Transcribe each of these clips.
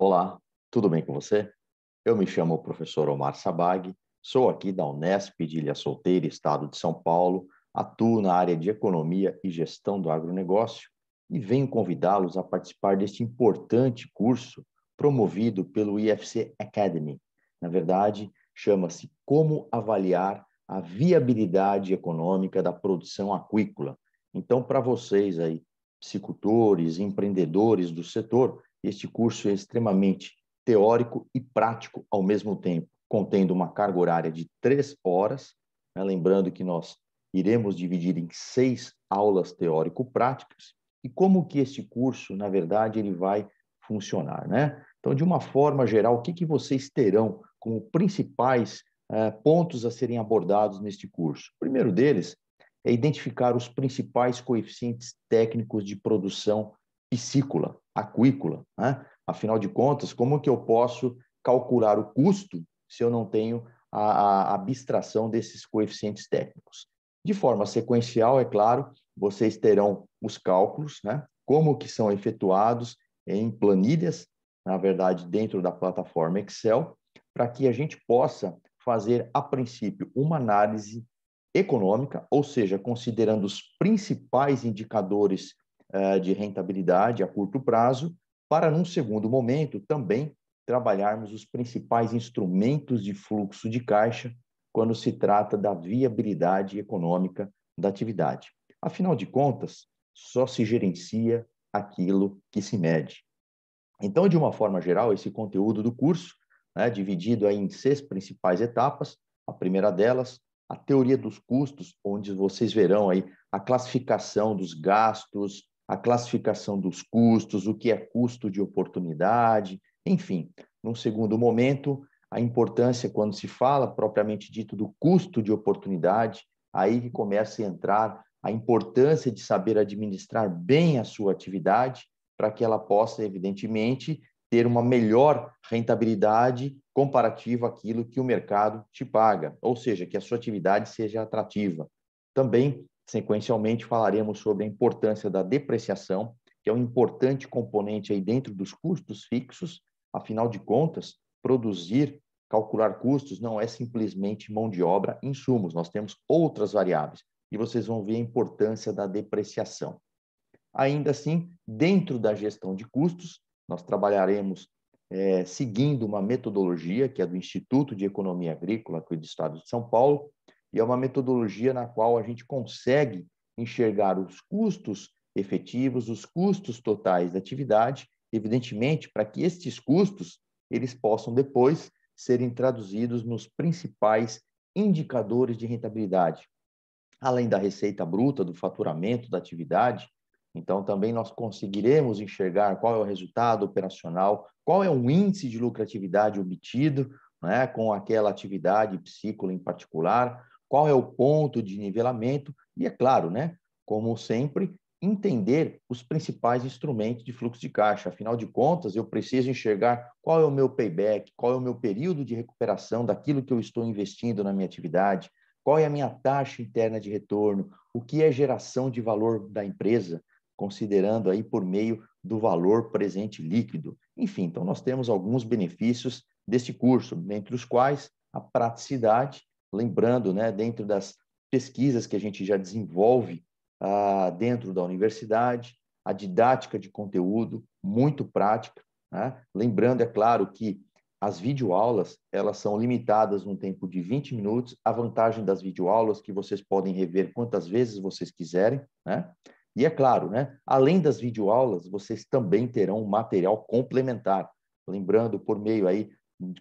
Olá, tudo bem com você? Eu me chamo o professor Omar Sabag, sou aqui da Unesp de Ilha Solteira, Estado de São Paulo, atuo na área de Economia e Gestão do Agronegócio e venho convidá-los a participar deste importante curso promovido pelo IFC Academy. Na verdade, chama-se Como Avaliar a Viabilidade Econômica da Produção Aquícola. Então, para vocês aí, psicultores, empreendedores do setor, este curso é extremamente teórico e prático ao mesmo tempo, contendo uma carga horária de três horas. Né? Lembrando que nós iremos dividir em seis aulas teórico-práticas. E como que este curso, na verdade, ele vai funcionar, né? Então, de uma forma geral, o que, que vocês terão como principais eh, pontos a serem abordados neste curso? O primeiro deles é identificar os principais coeficientes técnicos de produção piscícola, aquícola. Né? Afinal de contas, como que eu posso calcular o custo se eu não tenho a, a abstração desses coeficientes técnicos? De forma sequencial, é claro, vocês terão os cálculos, né? como que são efetuados em planilhas, na verdade, dentro da plataforma Excel, para que a gente possa fazer, a princípio, uma análise econômica, ou seja, considerando os principais indicadores eh, de rentabilidade a curto prazo, para, num segundo momento, também trabalharmos os principais instrumentos de fluxo de caixa quando se trata da viabilidade econômica da atividade. Afinal de contas, só se gerencia aquilo que se mede. Então, de uma forma geral, esse conteúdo do curso, né, dividido aí em seis principais etapas, a primeira delas, a teoria dos custos, onde vocês verão aí a classificação dos gastos, a classificação dos custos, o que é custo de oportunidade, enfim. Num segundo momento, a importância, quando se fala propriamente dito do custo de oportunidade, aí que começa a entrar a importância de saber administrar bem a sua atividade para que ela possa, evidentemente, ter uma melhor rentabilidade comparativa àquilo que o mercado te paga, ou seja, que a sua atividade seja atrativa. Também Sequencialmente, falaremos sobre a importância da depreciação, que é um importante componente aí dentro dos custos fixos. Afinal de contas, produzir, calcular custos não é simplesmente mão de obra, insumos, nós temos outras variáveis. E vocês vão ver a importância da depreciação. Ainda assim, dentro da gestão de custos, nós trabalharemos é, seguindo uma metodologia que é do Instituto de Economia Agrícola aqui é do Estado de São Paulo, e é uma metodologia na qual a gente consegue enxergar os custos efetivos, os custos totais da atividade, evidentemente, para que estes custos eles possam depois serem traduzidos nos principais indicadores de rentabilidade. Além da receita bruta, do faturamento da atividade, então também nós conseguiremos enxergar qual é o resultado operacional, qual é o índice de lucratividade obtido né, com aquela atividade, psícola em particular, qual é o ponto de nivelamento e, é claro, né, como sempre, entender os principais instrumentos de fluxo de caixa. Afinal de contas, eu preciso enxergar qual é o meu payback, qual é o meu período de recuperação daquilo que eu estou investindo na minha atividade, qual é a minha taxa interna de retorno, o que é geração de valor da empresa, considerando aí por meio do valor presente líquido. Enfim, então nós temos alguns benefícios desse curso, dentre os quais a praticidade lembrando, né, dentro das pesquisas que a gente já desenvolve ah, dentro da universidade, a didática de conteúdo muito prática. Né? Lembrando, é claro, que as videoaulas elas são limitadas no tempo de 20 minutos. A vantagem das videoaulas é que vocês podem rever quantas vezes vocês quiserem, né? E é claro, né? Além das videoaulas, vocês também terão um material complementar. Lembrando, por meio aí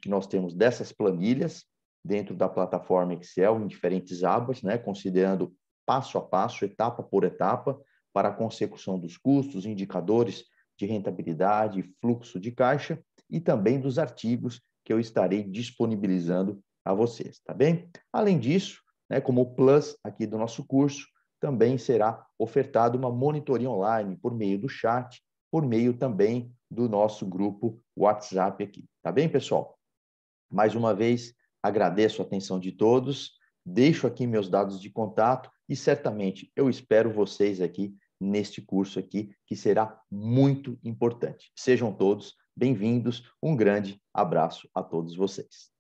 que nós temos dessas planilhas, dentro da plataforma Excel em diferentes abas, né, considerando passo a passo, etapa por etapa, para a consecução dos custos, indicadores de rentabilidade, fluxo de caixa e também dos artigos que eu estarei disponibilizando a vocês, tá bem? Além disso, né, como plus aqui do nosso curso, também será ofertada uma monitoria online por meio do chat, por meio também do nosso grupo WhatsApp aqui, tá bem, pessoal? Mais uma vez, Agradeço a atenção de todos, deixo aqui meus dados de contato e certamente eu espero vocês aqui neste curso aqui que será muito importante. Sejam todos bem-vindos, um grande abraço a todos vocês.